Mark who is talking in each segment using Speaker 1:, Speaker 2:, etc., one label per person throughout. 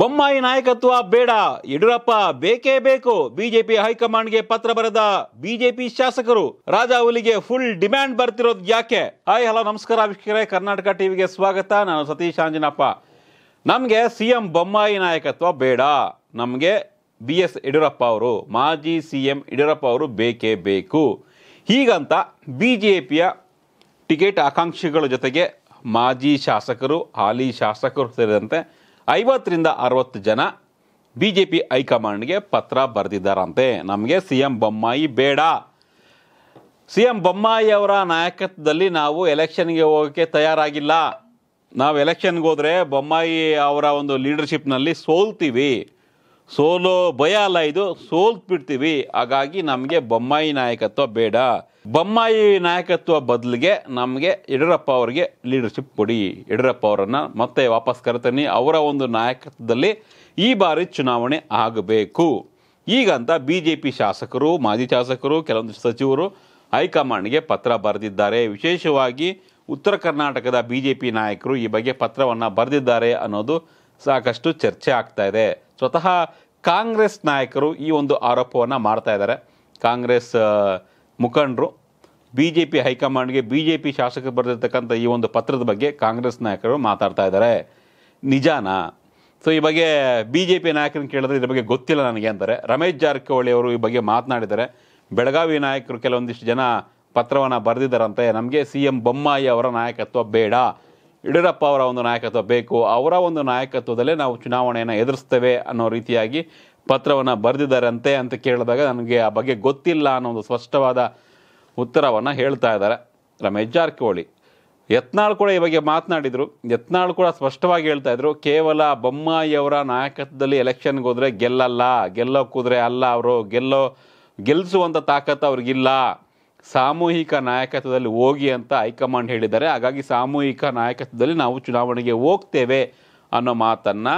Speaker 1: ಬೊಮ್ಮಾಯಿ ನಾಯಕತ್ವ ಬೇಡ ಯಡಿಯೂರಪ್ಪ ಬೇಕೇ ಬೇಕು ಬಿಜೆಪಿ ಹೈಕಮಾಂಡ್ಗೆ ಪತ್ರ ಬರೆದ ಬಿಜೆಪಿ ಶಾಸಕರು ರಾಜಾಹುಲಿಗೆ ಫುಲ್ ಡಿಮ್ಯಾಂಡ್ ಬರ್ತಿರೋದು ಯಾಕೆ ಹಾಯ್ ಹಲೋ ನಮಸ್ಕಾರ ವೀಕ್ಷಕರೇ ಕರ್ನಾಟಕ ಟಿವಿಗೆ ಸ್ವಾಗತ ನಾನು ಸತೀಶ್ ಆಂಜನಪ್ಪ ನಮಗೆ ಸಿ ಎಂ ಬೊಮ್ಮಾಯಿ ನಾಯಕತ್ವ ಬೇಡ ನಮಗೆ ಬಿ ಎಸ್ ಯಡಿಯೂರಪ್ಪ ಅವರು ಮಾಜಿ ಸಿ ಎಂ ಯಡಿಯೂರಪ್ಪ ಅವರು ಬೇಕೇ ಬೇಕು ಹೀಗಂತ ಬಿಜೆಪಿಯ ಟಿಕೆಟ್ ಆಕಾಂಕ್ಷಿಗಳ ಜೊತೆಗೆ ಮಾಜಿ ಶಾಸಕರು ಹಾಲಿ ಶಾಸಕರು ಸೇರಿದಂತೆ ಐವತ್ತರಿಂದ ಅರವತ್ತು ಜನ ಬಿ ಜೆ ಪಿ ಹೈಕಮಾಂಡ್ಗೆ ಪತ್ರ ಬರೆದಿದ್ದಾರಂತೆ ನಮಗೆ ಸಿ ಎಂ ಬೊಮ್ಮಾಯಿ ಬೇಡ ಸಿ ಎಂ ಬೊಮ್ಮಾಯಿ ಅವರ ನಾಯಕತ್ವದಲ್ಲಿ ನಾವು ಎಲೆಕ್ಷನ್ಗೆ ಹೋಗೋಕ್ಕೆ ತಯಾರಾಗಿಲ್ಲ ನಾವು ಎಲೆಕ್ಷನ್ಗೆ ಹೋದರೆ ಬೊಮ್ಮಾಯಿ ಅವರ ಒಂದು ಲೀಡರ್ಶಿಪ್ನಲ್ಲಿ ಸೋಲ್ತೀವಿ ಸೋಲೋ ಭಯ ಅಲ್ಲ ಇದು ಸೋಲ್ತ್ ಬಿಡ್ತೀವಿ ಹಾಗಾಗಿ ನಮಗೆ ಬೊಮ್ಮಾಯಿ ನಾಯಕತ್ವ ಬೇಡ ಬೊಮ್ಮಾಯಿ ನಾಯಕತ್ವ ಬದಲಿಗೆ ನಮಗೆ ಯಡಿಯೂರಪ್ಪ ಅವರಿಗೆ ಲೀಡರ್ಶಿಪ್ ಕೊಡಿ ಯಡಿಯೂರಪ್ಪ ಅವರನ್ನು ಮತ್ತೆ ವಾಪಸ್ ಕರೆತನಿ ಅವರ ಒಂದು ನಾಯಕತ್ವದಲ್ಲಿ ಈ ಬಾರಿ ಚುನಾವಣೆ ಆಗಬೇಕು ಈಗಂತ ಬಿ ಜೆ ಪಿ ಶಾಸಕರು ಮಾಜಿ ಶಾಸಕರು ಕೆಲವೊಂದು ಸಚಿವರು ಹೈಕಮಾಂಡ್ಗೆ ಪತ್ರ ಬರೆದಿದ್ದಾರೆ ವಿಶೇಷವಾಗಿ ಉತ್ತರ ಕರ್ನಾಟಕದ ಬಿ ಜೆ ಪಿ ನಾಯಕರು ಈ ಬಗ್ಗೆ ಪತ್ರವನ್ನು ಬರೆದಿದ್ದಾರೆ ಅನ್ನೋದು ಸಾಕಷ್ಟು ಚರ್ಚೆ ಆಗ್ತಾ ಇದೆ ಸ್ವತಃ ಕಾಂಗ್ರೆಸ್ ನಾಯಕರು ಈ ಒಂದು ಆರೋಪವನ್ನು ಮಾಡ್ತಾ ಇದ್ದಾರೆ ಕಾಂಗ್ರೆಸ್ ಮುಖಂಡರು ಬಿ ಜೆ ಪಿ ಹೈಕಮಾಂಡ್ಗೆ ಬಿ ಜೆ ಪಿ ಶಾಸಕರು ಬರೆದಿರ್ತಕ್ಕಂಥ ಈ ಒಂದು ಪತ್ರದ ಬಗ್ಗೆ ಕಾಂಗ್ರೆಸ್ ನಾಯಕರು ಮಾತಾಡ್ತಾ ಇದ್ದಾರೆ ನಿಜಾನಾ ಸೊ ಈ ಬಗ್ಗೆ ಬಿ ಜೆ ಪಿ ನಾಯಕರನ್ನು ಕೇಳಿದ್ರೆ ಇದ್ರ ಬಗ್ಗೆ ಗೊತ್ತಿಲ್ಲ ನನಗೆ ಅಂತಾರೆ ರಮೇಶ್ ಜಾರಕಿಹೊಳಿ ಅವರು ಈ ಬಗ್ಗೆ ಮಾತನಾಡಿದ್ದಾರೆ ಬೆಳಗಾವಿ ನಾಯಕರು ಕೆಲವೊಂದಿಷ್ಟು ಜನ ಪತ್ರವನ್ನು ಬರೆದಿದ್ದಾರಂತೆ ನಮಗೆ ಸಿ ಎಂ ಬೊಮ್ಮಾಯಿ ಅವರ ನಾಯಕತ್ವ ಬೇಡ ಯಡಿಯೂರಪ್ಪ ಅವರ ಒಂದು ನಾಯಕತ್ವ ಬೇಕು ಅವರ ಒಂದು ನಾಯಕತ್ವದಲ್ಲೇ ನಾವು ಚುನಾವಣೆಯನ್ನು ಎದುರಿಸ್ತೇವೆ ಅನ್ನೋ ರೀತಿಯಾಗಿ ಪತ್ರವನ್ನು ಅಂತೆ ಅಂತ ಕೇಳಿದಾಗ ನನಗೆ ಆ ಬಗ್ಗೆ ಗೊತ್ತಿಲ್ಲ ಅನ್ನೋ ಒಂದು ಸ್ಪಷ್ಟವಾದ ಉತ್ತರವನ್ನು ಹೇಳ್ತಾ ಇದ್ದಾರೆ ರಮೇಶ್ ಜಾರಕಿಹೊಳಿ ಯತ್ನಾಳ್ ಕೂಡ ಈ ಬಗ್ಗೆ ಮಾತನಾಡಿದರು ಯತ್ನಾಳ್ ಕೂಡ ಸ್ಪಷ್ಟವಾಗಿ ಹೇಳ್ತಾ ಇದ್ರು ಕೇವಲ ಬೊಮ್ಮಾಯಿಯವರ ನಾಯಕತ್ವದಲ್ಲಿ ಎಲೆಕ್ಷನ್ಗೆ ಹೋದರೆ ಗೆಲ್ಲಲ್ಲ ಗೆಲ್ಲೋ ಕೂದ್ರೆ ಅಲ್ಲ ಅವರು ಗೆಲ್ಲೋ ಗೆಲ್ಲಿಸುವಂಥ ತಾಕತ್ತು ಅವ್ರಿಗಿಲ್ಲ ಸಾಮೂಹಿಕ ನಾಯಕತ್ವದಲ್ಲಿ ಹೋಗಿ ಅಂತ ಹೈಕಮಾಂಡ್ ಹೇಳಿದ್ದಾರೆ ಹಾಗಾಗಿ ಸಾಮೂಹಿಕ ನಾಯಕತ್ವದಲ್ಲಿ ನಾವು ಚುನಾವಣೆಗೆ ಹೋಗ್ತೇವೆ ಅನ್ನೋ ಮಾತನ್ನು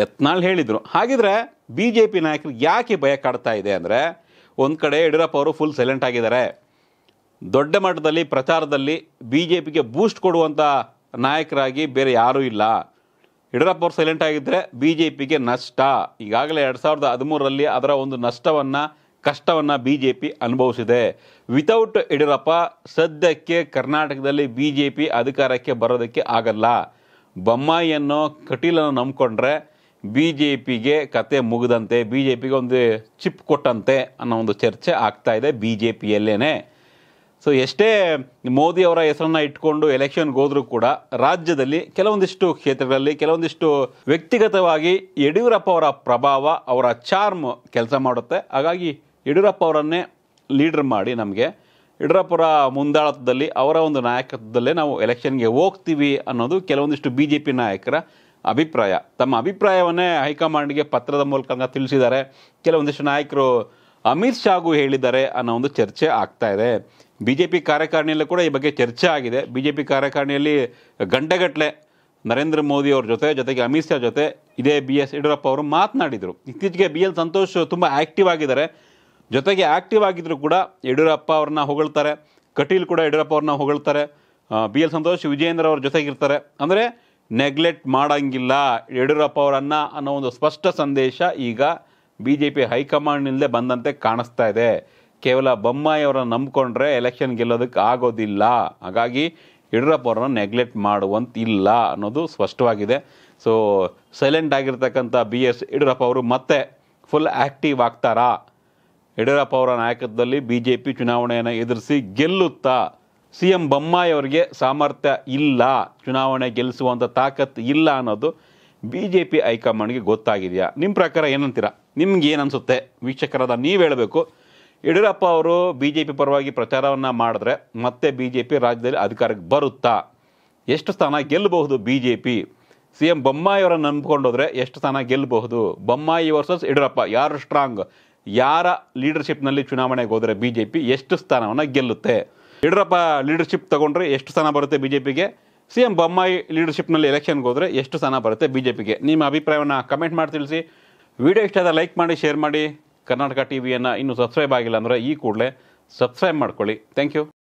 Speaker 1: ಯತ್ನಾಳ್ ಹೇಳಿದರು ಹಾಗಿದ್ರೆ ಬಿ ಜೆ ಪಿ ನಾಯಕರಿಗೆ ಯಾಕೆ ಭಯ ಕಾಡ್ತಾ ಇದೆ ಅಂದರೆ ಒಂದು ಕಡೆ ಯಡಿಯೂರಪ್ಪ ಅವರು ಫುಲ್ ಸೈಲೆಂಟ್ ಆಗಿದ್ದಾರೆ ದೊಡ್ಡ ಮಟ್ಟದಲ್ಲಿ ಪ್ರಚಾರದಲ್ಲಿ ಬಿ ಜೆ ಪಿಗೆ ಬೂಸ್ಟ್ ಕೊಡುವಂಥ ನಾಯಕರಾಗಿ ಬೇರೆ ಯಾರೂ ಇಲ್ಲ ಯಡಿಯೂರಪ್ಪ ಅವರು ಸೈಲೆಂಟ್ ಆಗಿದ್ದರೆ ಬಿ ಜೆ ಪಿಗೆ ನಷ್ಟ ಈಗಾಗಲೇ ಎರಡು ಸಾವಿರದ ಹದಿಮೂರರಲ್ಲಿ ಅದರ ಒಂದು ನಷ್ಟವನ್ನು ಕಷ್ಟವನ್ನು ಬಿ ಜೆ ಪಿ ಅನುಭವಿಸಿದೆ ವಿತೌಟ್ ಯಡಿಯೂರಪ್ಪ ಸದ್ಯಕ್ಕೆ ಕರ್ನಾಟಕದಲ್ಲಿ ಬಿ ಜೆ ಪಿ ಅಧಿಕಾರಕ್ಕೆ ಬರೋದಕ್ಕೆ ಆಗಲ್ಲ ಬೊಮ್ಮಾಯಿಯನ್ನು ಕಟೀಲನ್ನು ನಂಬಿಕೊಂಡ್ರೆ ಬಿ ಜೆ ಪಿಗೆ ಕತೆ ಮುಗಿದಂತೆ ಬಿ ಜೆ ಪಿಗೆ ಒಂದು ಚಿಪ್ ಕೊಟ್ಟಂತೆ ಅನ್ನೋ ಒಂದು ಚರ್ಚೆ ಆಗ್ತಾ ಇದೆ ಬಿ ಜೆ ಪಿಯಲ್ಲೇ ಸೊ ಎಷ್ಟೇ ಮೋದಿಯವರ ಹೆಸರನ್ನು ಇಟ್ಕೊಂಡು ಎಲೆಕ್ಷನ್ಗೆ ಹೋದರೂ ಕೂಡ ರಾಜ್ಯದಲ್ಲಿ ಕೆಲವೊಂದಿಷ್ಟು ಕ್ಷೇತ್ರಗಳಲ್ಲಿ ಕೆಲವೊಂದಿಷ್ಟು ವ್ಯಕ್ತಿಗತವಾಗಿ ಯಡಿಯೂರಪ್ಪ ಅವರ ಪ್ರಭಾವ ಅವರ ಚಾರ್ಮ್ ಕೆಲಸ ಮಾಡುತ್ತೆ ಹಾಗಾಗಿ ಯಡಿಯೂರಪ್ಪ ಅವರನ್ನೇ ಲೀಡರ್ ಮಾಡಿ ನಮಗೆ ಯಡಿಯೂರಪ್ಪರ ಮುಂದಾಳತ್ವದಲ್ಲಿ ಅವರ ಒಂದು ನಾಯಕತ್ವದಲ್ಲೇ ನಾವು ಎಲೆಕ್ಷನ್ಗೆ ಹೋಗ್ತೀವಿ ಅನ್ನೋದು ಕೆಲವೊಂದಿಷ್ಟು ಬಿ ಜೆ ಪಿ ನಾಯಕರ ಅಭಿಪ್ರಾಯ ತಮ್ಮ ಅಭಿಪ್ರಾಯವನ್ನೇ ಹೈಕಮಾಂಡ್ಗೆ ಪತ್ರದ ಮೂಲಕ ತಿಳಿಸಿದ್ದಾರೆ ಕೆಲವೊಂದಿಷ್ಟು ನಾಯಕರು ಅಮಿತ್ ಶಾಗೂ ಹೇಳಿದ್ದಾರೆ ಅನ್ನೋ ಒಂದು ಚರ್ಚೆ ಆಗ್ತಾ ಇದೆ ಬಿ ಜೆ ಪಿ ಕಾರ್ಯಕಾರಿಣಿಯಲ್ಲೂ ಕೂಡ ಈ ಬಗ್ಗೆ ಚರ್ಚೆ ಆಗಿದೆ ಬಿ ಜೆ ಪಿ ಕಾರ್ಯಕಾರಿಣಿಯಲ್ಲಿ ಗಂಟೆಗಟ್ಟಲೆ ನರೇಂದ್ರ ಮೋದಿ ಅವ್ರ ಜೊತೆ ಜೊತೆಗೆ ಅಮಿತ್ ಶಾ ಜೊತೆ ಇದೇ ಬಿ ಎಸ್ ಯಡಿಯೂರಪ್ಪ ಅವರು ಮಾತನಾಡಿದರು ಇತ್ತೀಚೆಗೆ ಬಿ ಎಲ್ ಸಂತೋಷ್ ತುಂಬ ಆ್ಯಕ್ಟಿವ್ ಆಗಿದ್ದಾರೆ ಜೊತೆಗೆ ಆ್ಯಕ್ಟಿವ್ ಆಗಿದ್ದರೂ ಕೂಡ ಯಡಿಯೂರಪ್ಪ ಅವ್ರನ್ನ ಹೊಗಳ್ತಾರೆ ಕಟೀಲ್ ಕೂಡ ಯಡಿಯೂರಪ್ಪ ಅವ್ರನ್ನ ಹೊಗಳ್ತಾರೆ ಬಿ ಎಲ್ ಸಂತೋಷ್ ವಿಜಯೇಂದ್ರ ಅವ್ರ ಜೊತೆಗಿರ್ತಾರೆ ಅಂದರೆ ನೆಗ್ಲೆಕ್ಟ್ ಮಾಡೋಂಗಿಲ್ಲ ಯಡಿಯೂರಪ್ಪ ಅವರನ್ನು ಅನ್ನೋ ಒಂದು ಸ್ಪಷ್ಟ ಸಂದೇಶ ಈಗ ಬಿ ಜೆ ಪಿ ಹೈಕಮಾಂಡ್ನಿಂದಲೇ ಬಂದಂತೆ ಕಾಣಿಸ್ತಾ ಇದೆ ಕೇವಲ ಅವರನ್ನು ನಂಬಿಕೊಂಡ್ರೆ ಎಲೆಕ್ಷನ್ ಗೆಲ್ಲೋದಕ್ಕೆ ಆಗೋದಿಲ್ಲ ಹಾಗಾಗಿ ಯಡಿಯೂರಪ್ಪ ಅವರನ್ನು ನೆಗ್ಲೆಕ್ಟ್ ಮಾಡುವಂತಿಲ್ಲ ಅನ್ನೋದು ಸ್ಪಷ್ಟವಾಗಿದೆ ಸೊ ಸೈಲೆಂಟ್ ಆಗಿರ್ತಕ್ಕಂಥ ಬಿ ಎಸ್ ಯಡಿಯೂರಪ್ಪ ಅವರು ಮತ್ತೆ ಫುಲ್ ಆ್ಯಕ್ಟಿವ್ ಆಗ್ತಾರಾ ಯಡಿಯೂರಪ್ಪ ಅವರ ನಾಯಕತ್ವದಲ್ಲಿ ಬಿ ಜೆ ಪಿ ಚುನಾವಣೆಯನ್ನು ಎದುರಿಸಿ ಗೆಲ್ಲುತ್ತಾ ಸಿ ಎಂ ಬೊಮ್ಮಾಯಿ ಅವರಿಗೆ ಸಾಮರ್ಥ್ಯ ಇಲ್ಲ ಚುನಾವಣೆ ಗೆಲ್ಲಿಸುವಂಥ ತಾಕತ್ತು ಇಲ್ಲ ಅನ್ನೋದು ಬಿ ಜೆ ಪಿ ಹೈಕಮಾಂಡ್ಗೆ ಗೊತ್ತಾಗಿದೆಯಾ ನಿಮ್ಮ ಪ್ರಕಾರ ಏನಂತೀರಾ ನಿಮ್ಗೆ ಏನು ವೀಕ್ಷಕರಾದ ನೀವು ಹೇಳಬೇಕು ಯಡಿಯೂರಪ್ಪ ಅವರು ಬಿ ಜೆ ಪಿ ಪರವಾಗಿ ಪ್ರಚಾರವನ್ನು ಮಾಡಿದ್ರೆ ಮತ್ತೆ ಬಿ ಜೆ ಪಿ ರಾಜ್ಯದಲ್ಲಿ ಅಧಿಕಾರಕ್ಕೆ ಬರುತ್ತಾ ಎಷ್ಟು ಸ್ಥಾನ ಗೆಲ್ಲಬಹುದು B J P C M Bommai ಅವರನ್ನು ಎಷ್ಟು ಸ್ಥಾನ ಗೆಲ್ಲಬಹುದು ಬೊಮ್ಮಾಯಿ ವರ್ಸಸ್ ಯಡಿಯೂರಪ್ಪ ಯಾರು ಸ್ಟ್ರಾಂಗ್ ಯಾರ ಲೀಡರ್ಶಿಪ್ನಲ್ಲಿ ಚುನಾವಣೆಗೆ ಹೋದರೆ ಬಿ ಜೆ ಪಿ ಎಷ್ಟು ಸ್ಥಾನವನ್ನು ಗೆಲ್ಲುತ್ತೆ ಯಡಿಯೂರಪ್ಪ ಲೀಡರ್ಶಿಪ್ ತಗೊಂಡ್ರೆ ಎಷ್ಟು ಸ್ಥಾನ ಬರುತ್ತೆ ಬಿ ಜೆ ಪಿಗೆ ಸಿ ಎಂ ಬೊಮ್ಮಾಯಿ ಲೀಡರ್ಶಿಪ್ನಲ್ಲಿ ಎಲೆಕ್ಷನ್ಗೆ ಹೋದರೆ ಎಷ್ಟು ಸ್ಥಾನ ಬರುತ್ತೆ ಬಿ ಜೆ ಪಿಗೆ ನಿಮ್ಮ ಅಭಿಪ್ರಾಯವನ್ನು ಕಮೆಂಟ್ ಮಾಡಿ ತಿಳಿಸಿ ವಿಡಿಯೋ ಇಷ್ಟ ಆದ ಲೈಕ್ ಮಾಡಿ ಶೇರ್ ಮಾಡಿ ಕರ್ನಾಟಕ ಟಿ ವಿಯನ್ನು ಇನ್ನೂ ಸಬ್ಸ್ಕ್ರೈಬ್ ಆಗಿಲ್ಲ ಅಂದರೆ ಈ ಕೂಡಲೇ ಸಬ್ಸ್ಕ್ರೈಬ್ ಮಾಡ್ಕೊಳ್ಳಿ ಥ್ಯಾಂಕ್ ಯು